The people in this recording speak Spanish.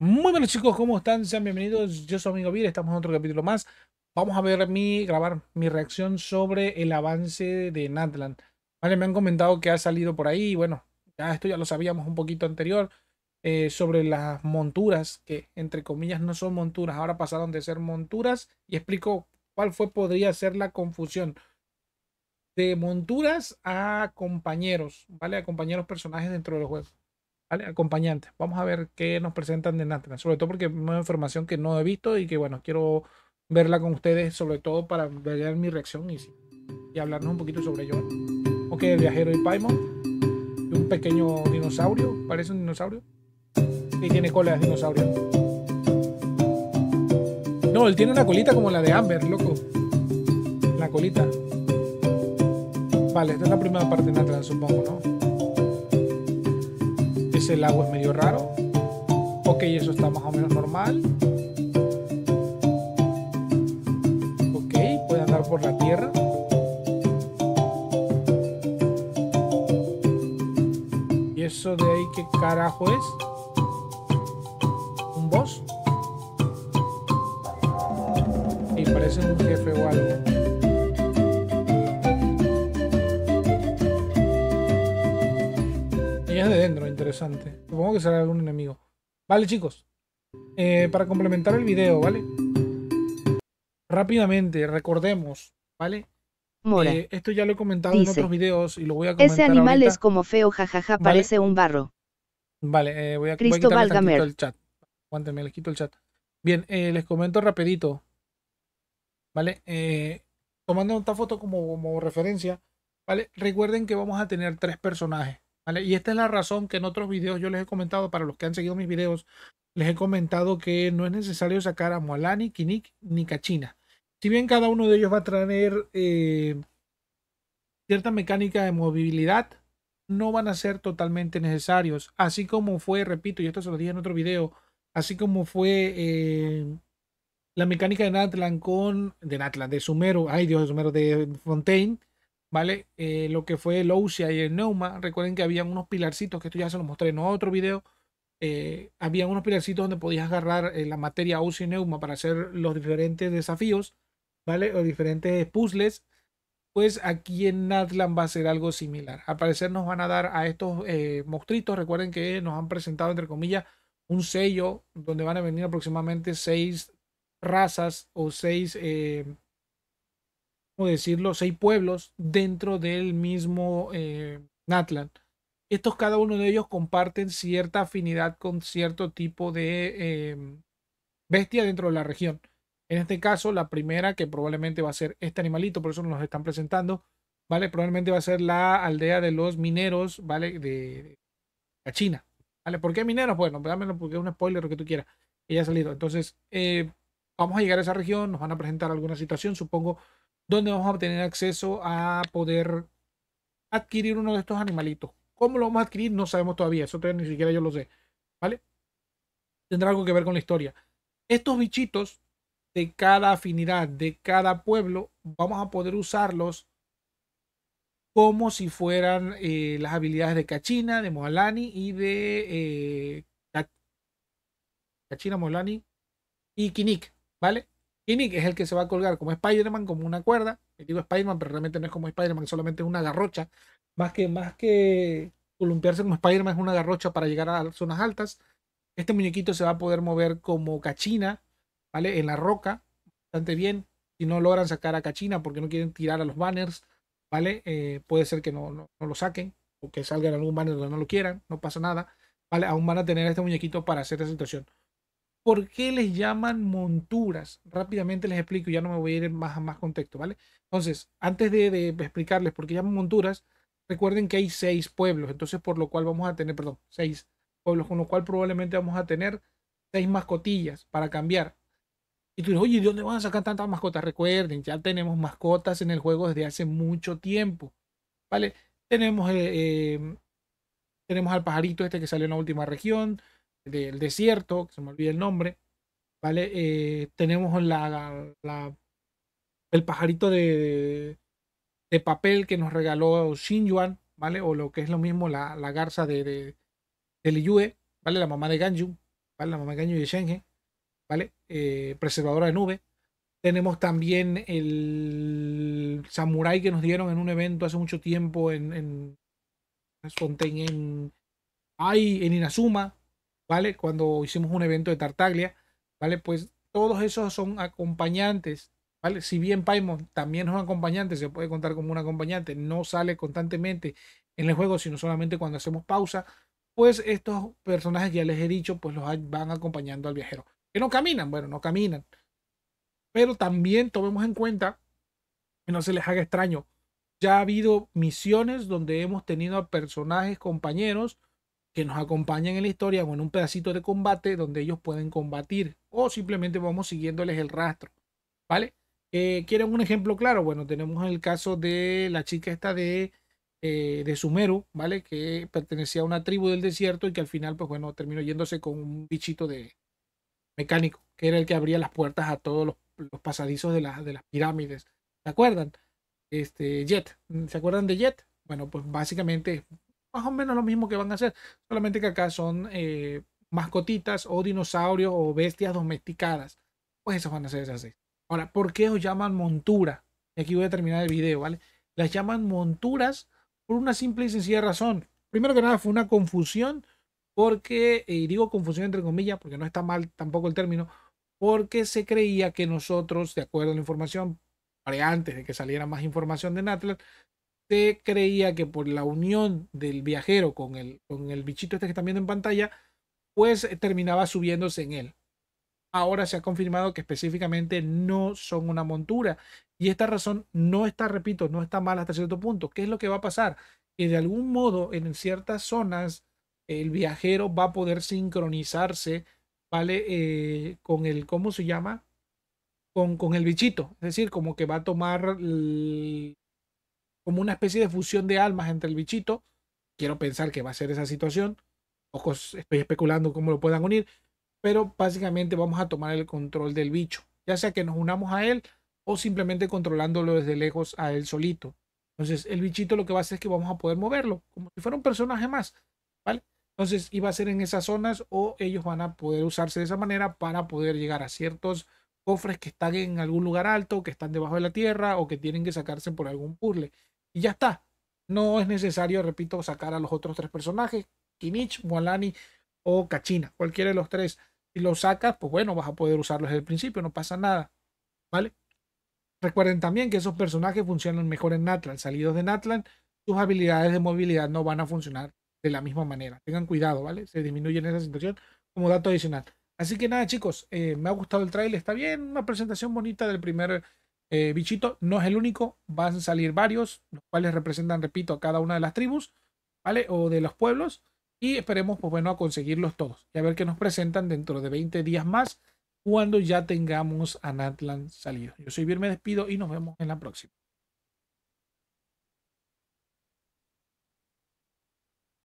Muy buenos chicos, ¿cómo están? Sean bienvenidos. Yo soy amigo Vir, estamos en otro capítulo más. Vamos a ver mi, grabar mi reacción sobre el avance de Natlan. Vale, me han comentado que ha salido por ahí, bueno, ya esto ya lo sabíamos un poquito anterior, eh, sobre las monturas, que entre comillas no son monturas, ahora pasaron de ser monturas, y explico cuál fue, podría ser la confusión. De monturas a compañeros, ¿vale? A compañeros personajes dentro del juego. ¿vale? acompañantes. Vamos a ver qué nos presentan de Natran, sobre todo porque es una información que no he visto y que bueno, quiero verla con ustedes, sobre todo para ver mi reacción y, y hablarnos un poquito sobre ello. Ok, el viajero y Paimon, un pequeño dinosaurio, parece un dinosaurio. Y tiene cola de dinosaurio. No, él tiene una colita como la de Amber, loco. La colita. Vale, esta es la primera parte de Natran, supongo, ¿no? ese agua es medio raro. Ok, eso está más o menos normal. Ok, puede andar por la tierra. ¿Y eso de ahí qué carajo es? ¿Un boss? Y parece un jefe o algo. interesante. Supongo que será algún enemigo. Vale, chicos. Eh, para complementar el video, ¿vale? Rápidamente, recordemos, ¿vale? Eh, esto ya lo he comentado en otros videos y lo voy a comentar. Ese animal es como feo, jajaja, parece un barro. Vale, eh, voy a, voy el chat. les quito el chat. Bien, les comento rapidito. ¿Vale? tomando esta foto como, como referencia, ¿vale? Recuerden que vamos a tener tres personajes. Y esta es la razón que en otros videos yo les he comentado, para los que han seguido mis videos, les he comentado que no es necesario sacar a Moalani, Kinik ni Kachina. Si bien cada uno de ellos va a traer eh, cierta mecánica de movilidad, no van a ser totalmente necesarios. Así como fue, repito, y esto se lo dije en otro video, así como fue eh, la mecánica de Natlan con. de Natlan, de Sumero, ay Dios, de Sumero, de Fontaine, ¿vale? Eh, lo que fue el Ousia y el Neuma. Recuerden que habían unos pilarcitos, que esto ya se los mostré en otro video. Eh, había unos pilarcitos donde podías agarrar eh, la materia Ousia y Neuma para hacer los diferentes desafíos, ¿vale? O diferentes puzzles. Pues aquí en Natlan va a ser algo similar. Al parecer nos van a dar a estos Mostritos, Recuerden que nos han presentado, entre comillas, un sello donde van a venir aproximadamente seis razas o seis decirlo?, seis pueblos dentro del mismo eh, Natlan. Estos, cada uno de ellos comparten cierta afinidad con cierto tipo de em, bestia dentro de la región. En este caso, la primera, que probablemente va a ser este animalito, por eso nos lo están presentando, ¿vale? Probablemente va a ser la aldea de los mineros, ¿vale? De la China, ¿vale? ¿Por qué mineros? Bueno, dámelo porque es un spoiler lo que tú quieras. Ella ha salido. Entonces, eh, vamos a llegar a esa región, nos van a presentar alguna situación, supongo donde vamos a tener acceso a poder adquirir uno de estos animalitos. ¿Cómo lo vamos a adquirir? No sabemos todavía, eso todavía ni siquiera yo lo sé, ¿vale? Tendrá algo que ver con la historia. Estos bichitos de cada afinidad, de cada pueblo, vamos a poder usarlos como si fueran eh, las habilidades de Cachina, de Moalani y de eh, Cachina, Moalani y Kinik, ¿vale? Y Nick es el que se va a colgar como Spider-Man, como una cuerda. Le digo Spider-Man, pero realmente no es como Spider-Man, solamente es una garrocha. Más que, más que columpiarse como Spider-Man es una garrocha para llegar a zonas altas. Este muñequito se va a poder mover como cachina, ¿vale? En la roca, bastante bien. Si no logran sacar a cachina porque no quieren tirar a los banners, ¿vale? Eh, puede ser que no, lo saquen o que salgan algún banner donde no lo quieran, no pasa nada, ¿vale? Aún van a tener este muñequito para hacer esa situación. ¿Por qué les llaman monturas? Rápidamente les explico, ya no me voy a ir más a más contexto, ¿vale? Entonces, antes de, explicarles por qué llaman monturas, recuerden que hay seis pueblos, entonces por lo cual vamos a tener, perdón, seis pueblos, con lo cual probablemente vamos a tener seis mascotillas para cambiar. Y tú dices, oye, ¿de dónde van a sacar tantas mascotas? Recuerden, ya tenemos mascotas en el juego desde hace mucho tiempo, ¿vale? Tenemos, eh, eh, tenemos al pajarito este que salió en la última región, del desierto, que se me olvida el nombre, ¿vale? Eh, tenemos la, el pajarito de, de, papel que nos regaló Shinjuan, ¿vale? O lo que es lo mismo, la, garza de, de, Liyue, ¿vale? La mamá de Ganju, ¿vale? La mamá de Ganju y de Shenhe, ¿vale? Eh, preservadora de nube. Tenemos también el samurái que nos dieron en un evento hace mucho tiempo en, en, en Inazuma, ¿vale? Cuando hicimos un evento de Tartaglia, ¿vale? Pues todos esos son acompañantes, ¿vale? Si bien Paimon también es un acompañante, se puede contar como un acompañante, no sale constantemente en el juego, sino solamente cuando hacemos pausa, pues estos personajes, ya les he dicho, pues los van acompañando al viajero. Que no caminan, bueno, no caminan. Pero también tomemos en cuenta que no se les haga extraño. Ya ha habido misiones donde hemos tenido a personajes, compañeros, que nos acompañan en la historia o en un pedacito de combate donde ellos pueden combatir o simplemente vamos siguiéndoles el rastro, ¿vale? Eh, ¿Quieren un ejemplo claro? Bueno, tenemos el caso de la chica esta de, eh, de Sumeru, ¿vale? Que pertenecía a una tribu del desierto y que al final, pues bueno, terminó yéndose con un bichito de mecánico, que era el que abría las puertas a todos los, pasadizos de, las de las pirámides. ¿Se acuerdan? Este, Jet, ¿se acuerdan de Jet? Bueno, pues básicamente más o menos lo mismo que van a hacer, solamente que acá son eh, mascotitas o dinosaurios o bestias domesticadas. Pues esas van a ser esas Ahora, ¿por qué os llaman montura? Y aquí voy a terminar el video, ¿vale? Las llaman monturas por una simple y sencilla razón. Primero que nada, fue una confusión, porque, y digo confusión entre comillas, porque no está mal tampoco el término, porque se creía que nosotros, de acuerdo a la información, antes de que saliera más información de Natler, se creía que por la unión del viajero con el, con el bichito este que están viendo en pantalla, pues eh, terminaba subiéndose en él. Ahora se ha confirmado que específicamente no son una montura. Y esta razón no está, repito, no está mal hasta cierto punto. ¿Qué es lo que va a pasar? Que de algún modo en ciertas zonas el viajero va a poder sincronizarse, ¿vale? Eh, con el, ¿cómo se llama? Con, con, el bichito. Es decir, como que va a tomar el, como una especie de fusión de almas entre el bichito. Quiero pensar que va a ser esa situación. Ojos, estoy especulando cómo lo puedan unir. Pero básicamente vamos a tomar el control del bicho. Ya sea que nos unamos a él o simplemente controlándolo desde lejos a él solito. Entonces, el bichito lo que va a hacer es que vamos a poder moverlo, como si fuera un personaje más, ¿vale? Entonces, iba a ser en esas zonas o ellos van a poder usarse de esa manera para poder llegar a ciertos cofres que están en algún lugar alto, que están debajo de la tierra o que tienen que sacarse por algún puzzle. Y ya está. No es necesario, repito, sacar a los otros tres personajes, Kinich, Mualani o Kachina, cualquiera de los tres. Si los sacas, pues bueno, vas a poder usarlos desde el principio, no pasa nada. ¿Vale? Recuerden también que esos personajes funcionan mejor en Natlan. Salidos de Natlan, sus habilidades de movilidad no van a funcionar de la misma manera. Tengan cuidado, ¿vale? Se disminuye en esa situación como dato adicional. Así que nada, chicos, eh, me ha gustado el trailer. Está bien, una presentación bonita del primer eh, bichito. No es el único, van a salir varios, los cuales representan, repito, a cada una de las tribus, ¿vale? O de los pueblos. Y esperemos, pues bueno, a conseguirlos todos y a ver qué nos presentan dentro de 20 días más cuando ya tengamos a Natlan salido. Yo soy Vir, me despido y nos vemos en la próxima.